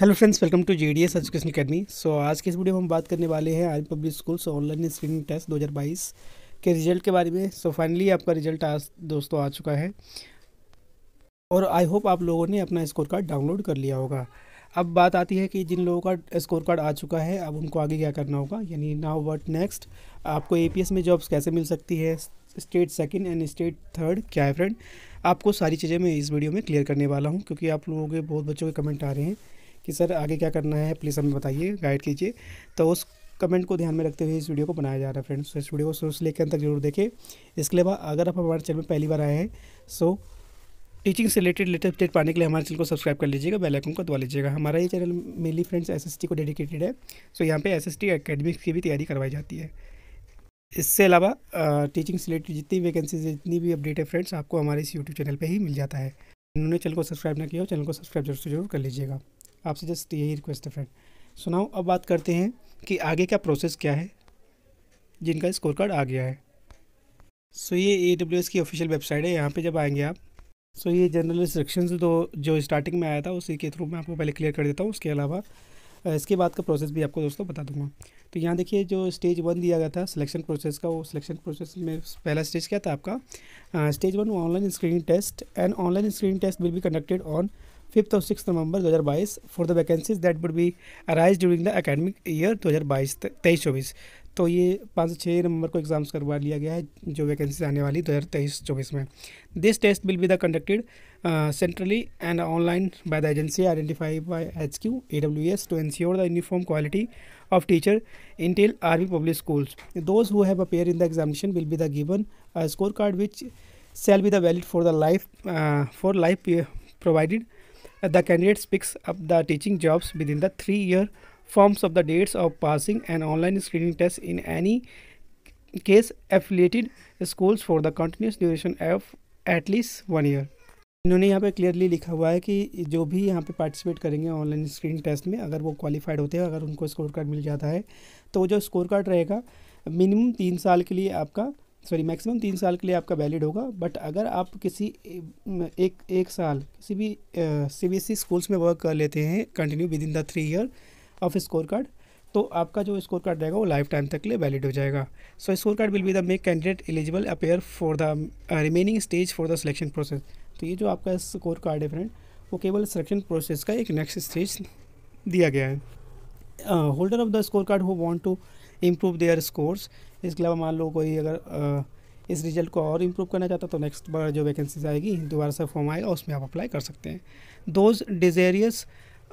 hello friends welcome to J D S education academy so आज के इस video में हम बात करने वाले हैं आई public schools online screening test 2022 के रिजल्ट के बारे में सो so, फाइनली आपका रिजल्ट आज दोस्तों आ चुका है और आई होप आप लोगों ने अपना स्कोर कार्ड डाउनलोड कर लिया होगा अब बात आती है कि जिन लोगों का स्कोर कार्ड आ चुका है अब उनको आगे क्या करना होगा यानी नाउ वट नेक्स्ट आपको ए में जॉब्स कैसे मिल सकती है state second and state third क्या है फ्रेंड आपको सारी चीज़ें मैं इस वीडियो में क्लियर करने वाला हूँ क्योंकि आप लोगों के बहुत बच्चों के कमेंट आ रहे हैं कि सर आगे क्या करना है प्लीज़ हमें बताइए गाइड कीजिए तो उस कमेंट को ध्यान में रखते हुए इस वीडियो को बनाया जा रहा है फ्रेंड्स तो इस वीडियो को शुरू से लेकर अंत तक जरूर देखें इसके अलावा अगर आप हमारे चैनल में पहली बार आए हैं सो टीचिंग से रिलेटेड लेटेस्ट अपडेट पाने के लिए हमारे चैनल को सब्सक्राइब कर लीजिएगा बेल आइकन को दबा लीजिएगा हमारा ये चैनल मेनली फ्रेंड्स एसएसटी को डेडिकेटेड है सो यहाँ पे एसएसटी एकेडमिक्स की भी तैयारी करवाई जाती है इससे अलावा टीचिंग से रिलेटेड जितनी वैकेंसीज जितनी भी अपडेट है फ्रेंड्स आपको हमारे इस यूट्यूब चैनल पर ही मिल जाता है उन्होंने चैनल को सब्सक्राइब ना किया हो चैनल को सब्सक्राइब जरूर से जरूर कर लीजिएगा आपसे जस्ट यही रिक्वेस्ट है फ्रेंड सो नाउ अब बात करते हैं कि आगे का प्रोसेस क्या है जिनका स्कोर कार्ड आ गया है सो so, ये ए डब्ल्यू एस की ऑफिशियल वेबसाइट है यहाँ पे जब आएंगे आप सो so, ये जनरल इंस्ट्रक्शन दो जो स्टार्टिंग में आया था उसी के थ्रू मैं आपको पहले क्लियर कर देता हूँ उसके अलावा इसके बाद का प्रोसेस भी आपको दोस्तों बता दूंगा तो यहाँ देखिए जो स्टेज वन दिया गया था सिलेक्शन प्रोसेस का वो सिलेक्शन प्रोसेस में पहला स्टेज क्या था आपका stage one online screening test and online screening test will be conducted on fifth और six November 2022 for the vacancies that would be arise during the academic year 2022 तेईस चौबीस तो ये पाँच से छः नवंबर को एग्ज़ाम्स करवा लिया गया है जो वैकेंसीज आने वाली दो हज़ार तेईस चौबीस में this test will be the conducted centrally and online by the agency identified by H Q A W S to ensure the uniform quality of teacher in tell army public schools those who have appear in the examination will be the given score card which shall be the valid for the life for life provided the candidates picks up the teaching jobs within the three year forms of the dates of passing an online screening test in any case affiliated schools for the continuous duration of at least one year इन्होंने यहाँ पे clearly लिखा हुआ है कि जो भी यहाँ पे पार्टिसिपेट करेंगे ऑनलाइन स्क्रीन टेस्ट में अगर वो क्वालिफाइड होते हैं अगर उनको स्कोर कार्ड मिल जाता है तो जो स्कोर कार्ड रहेगा मिनिमम तीन साल के लिए आपका सॉरी मैक्सिमम तीन साल के लिए आपका वैलिड होगा बट अगर आप किसी एक एक साल किसी भी सी बी एस स्कूल्स में वर्क कर लेते हैं continue with in the three year of score card तो आपका जो स्कोर कार्ड रहेगा वो लाइफ टाइम तक के लिए वैलिड हो जाएगा so score card will be the make candidate eligible appear for the remaining stage for the selection process तो ये जो आपका स्कोर कार्ड है फ्रेंड वो केवल सिलेक्शन प्रोसेस का एक नेक्स्ट स्टेज दिया गया है holder of the score card who want to improve their scores इसके अलावा मान लो कोई अगर इस रिजल्ट को और इम्प्रूव करना चाहता तो नेक्स्ट बार जो वैकेंसीज आएगी दोबारा से फॉर्म आएगा उसमें आप अप्लाई कर सकते हैं दोज डिजेरियस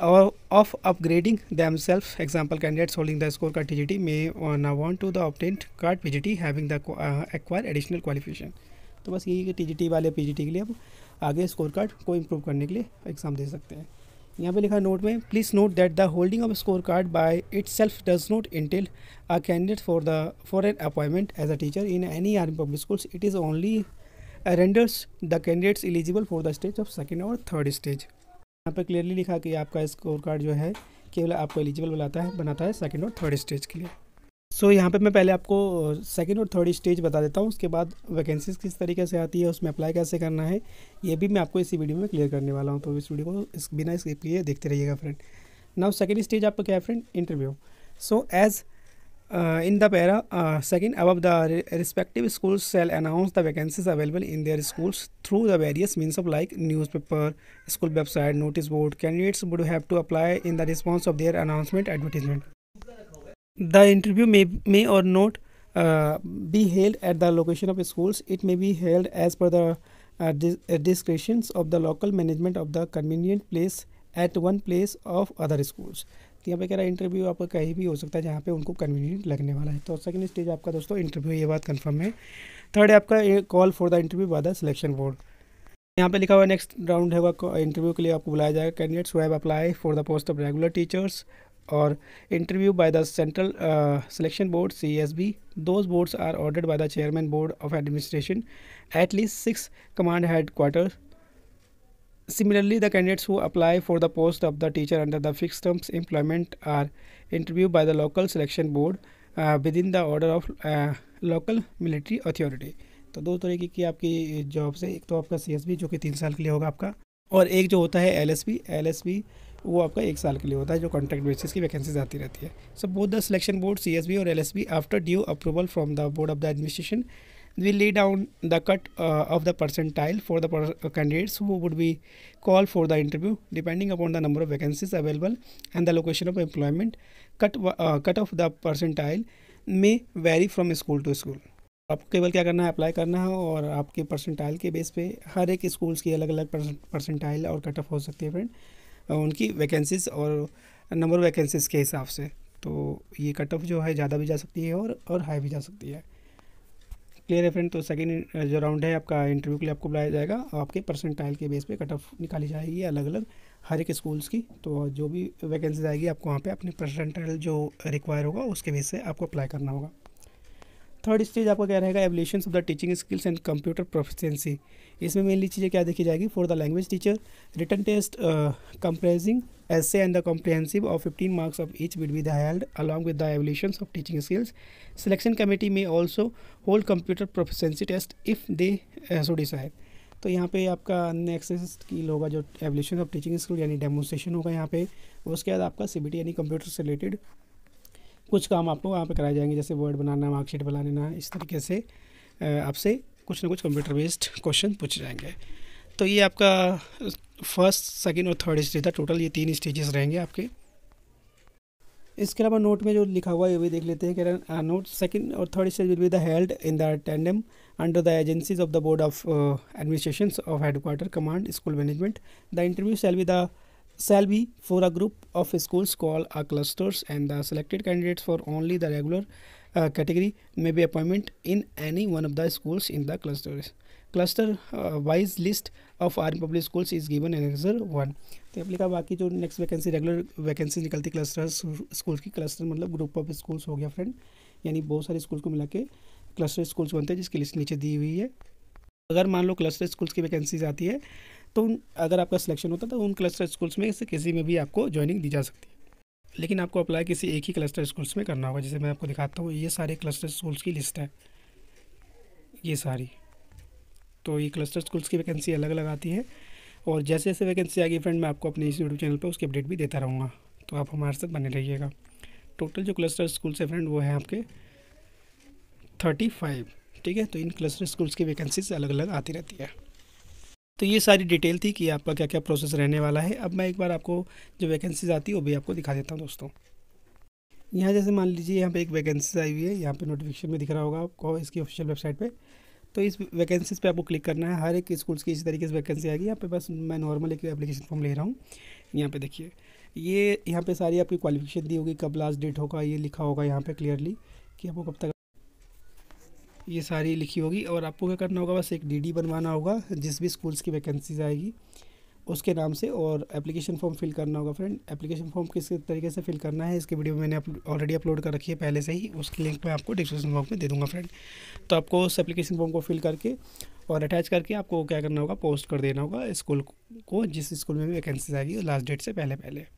और of upgrading themselves example candidates holding the score card T G T may ना want to the obtain card P G T having the acquire additional qualification तो बस यही कि टी जी टी वाले P G T के लिए आप आगे स्कोर कार्ड को इम्प्रूव करने के लिए एग्ज़ाम दे सकते हैं यहाँ पे लिखा नोट में please note that the holding of score card by itself does not entitle a candidate for the for an appointment as a teacher in any army public schools it is only renders the candidates eligible for the stage of second और third stage यहाँ पर clearly लिखा कि आपका score card जो है केवल आपको एलिजिबल बनाता है बनाता है सेकेंड और थर्ड स्टेज के लिए सो so, यहाँ पे मैं पहले आपको सेकेंड और थर्ड स्टेज बता देता हूँ उसके बाद वैकेंसीज किस तरीके से आती है उसमें अप्लाई कैसे करना है ये भी मैं आपको इसी वीडियो में क्लियर करने वाला हूँ तो इस वीडियो को इस बिना इसके लिए देखते रहिएगा फ्रेंड नाउ सेकेंड स्टेज आपका क्या है friend interview so as in the para second अब the respective schools shall announce the vacancies available in their schools through the various means of like newspaper school website notice board candidates would have to apply in the response of their announcement advertisement the interview may may और not be held at the location of schools it may be held as per the description of the local management of the convenient place at one place of other schools तो यहाँ पे कह रहा है interview आपका कहीं भी हो सकता है जहाँ पे उनको कन्वीनियंट लगने वाला है तो सेकंड स्टेज आपका दोस्तों इंटरव्यू ये बात कंफर्म है थर्ड है आपका call for the interview by the selection board यहाँ पे लिखा हुआ नेक्स्ट राउंड होगा इंटरव्यू के लिए आपको बुलाया जाएगा candidates who have apply for the post of regular teachers और interview by the central selection board C S B those boards are ordered by the chairman board of administration at least six command head quarter similarly the candidates who apply for the post of the teacher under the fix terms employment are interview by the local selection board with in the order of local military authority तो दो तरीके की आपकी jobs है एक तो आपका सी S B जो कि तीन साल के लिए होगा आपका और एक जो होता है L S B L S B वो आपका एक साल के लिए होता है जो कॉन्ट्रैक्ट बेसिस की वैकेंसीज आती रहती है so both the selection board C S B और L S B after due approval from the board of the administration we lay down the cut off the percentile for the candidates who would be call for the interview depending upon the number of vacancies available and the location of employment cut cut off the percentile में vary from school to school आपको केवल क्या करना है apply करना है और आपके परसेंटाइल के बेस पे हर एक स्कूल्स की अलग अलग परसेंटाइल और कट ऑफ हो सकती है फ्रेंड उनकी वैकेंसीज और नंबर वैकेंसीज के हिसाब से तो ये कट ऑफ जो है ज़्यादा भी जा सकती है और और हाई भी जा सकती है क्लियर है फ्रेंड तो सेकेंड जो राउंड है आपका इंटरव्यू के लिए आपको बुलाया जाएगा आपके परसेंटाइल के बेस पे कट ऑफ निकाली जाएगी अलग अलग हर एक स्कूल्स की तो जो भी वैकेंसीज आएगी आपको वहाँ पे अपने परसेंटाइल जो रिक्वायर होगा उसके बेस से आपको अप्लाई करना होगा थर्ड स्टेज आपका क्या रहेगा evaluation of the teaching skills and computer proficiency इसमें मेनली चीज़ें क्या देखी जाएगी for the language teacher written test comprising essay and the comprehensive of fifteen marks of each will be the held along with the evaluation of teaching skills selection committee में also hold computer proficiency test if they so decide तो यहाँ पे आपका next skill होगा जो evaluation of teaching skill यानी demonstration होगा यहाँ पे उसके बाद आपका सी यानी कंप्यूटर से रिलेटेड कुछ काम आपको वहाँ पर कराए जाएंगे जैसे वर्ड बनाना मार्कशीट बना लेना इस तरीके से आपसे कुछ ना कुछ कंप्यूटर बेस्ड क्वेश्चन पूछे जाएंगे तो ये आपका फर्स्ट सेकेंड और थर्ड स्टेज था टोटल ये तीन स्टेजेस रहेंगे आपके इसके अलावा नोट में जो लिखा हुआ है ये भी देख लेते हैं कि नोट सेकंड और third stage will be the held in the tandem under the agencies of the board of administration of headquarter command school management the interview shall be the shall be for a group of schools called a clusters and the selected candidates for only the regular uh, category may be appointment in any one of the schools in the clusters cluster uh, wise list of army public schools is given in answer one तो आप लिखा बाकी जो next vacancy regular vacancy निकलती clusters schools की cluster मतलब group of schools हो गया फ्रेंड यानी बहुत सारे स्कूल्स को मिला के क्लस्टर स्कूल्स बनते हैं जिसकी लिस्ट नीचे दी हुई है अगर मान लो क्लस्टर स्कूल्स की वैकेंसीज आती है तो अगर आपका सिलेक्शन होता तो उन क्लस्टर स्कूल्स में से किसी में भी आपको ज्वाइनिंग दी जा सकती है लेकिन आपको अप्लाई किसी एक ही क्लस्टर स्कूल्स में करना होगा जैसे मैं आपको दिखाता हूँ ये सारे क्लस्टर स्कूल्स की लिस्ट है ये सारी तो ये क्लस्टर स्कूल्स की वैकेंसी अलग अलग आती है और जैसे जैसे वैकेंसी आएगी फ्रेंड मैं आपको अपने इस यूट्यूब चैनल पर उसकी अपडेट भी देता रहूँगा तो आप हमारे साथ बने रहिएगा टोटल जो क्लस्टर स्कूल्स है फ्रेंड वो है आपके थर्टी फाइव ठीक है तो इन क्लस्टर स्कूल्स की वैकेंसीज अलग अलग आती रहती है तो ये सारी डिटेल थी कि आपका क्या क्या प्रोसेस रहने वाला है अब मैं एक बार आपको जो वैकेंसीज आती है वो भी आपको दिखा देता हूँ दोस्तों यहाँ जैसे मान लीजिए यहाँ पे एक वैकेंसीज आई हुई है यहाँ पे नोटिफिकेशन में दिख रहा होगा आपको इसकी ऑफिशियल वेबसाइट पे तो इस वैकेंसीज पे आपको क्लिक करना है हर एक स्कूल्स की इसी तरीके से वैकेंसी आएगी यहाँ पे बस मैं नॉर्मल एक एप्लीकेशन फॉर्म ले रहा हूँ यहाँ पे देखिए ये यहाँ पे सारी आपकी क्वालिफिकेशन दी होगी कब लास्ट डेट होगा ये लिखा होगा यहाँ पे क्लियरली कि आपको कब तक ये सारी लिखी होगी और आपको क्या करना होगा बस एक डीडी बनवाना होगा जिस भी स्कूल्स की वैकेंसीज आएगी उसके नाम से और एप्लीकेशन फॉर्म फिल करना होगा फ्रेंड एप्लीकेशन फॉर्म किस तरीके से फिल करना है इसके वीडियो मैंने ऑलरेडी अपलोड कर रखी है पहले से ही उसकी लिंक मैं आपको डिस्क्रिप्शन बॉक्स में दे दूँगा फ्रेंड तो आपको उस एप्लीकेशन फॉर्म को फिल करके और अटैच करके आपको क्या करना होगा पोस्ट कर देना होगा स्कूल को जिस स्कूल में भी वैकेंसीज आएगी लास्ट डेट से पहले पहले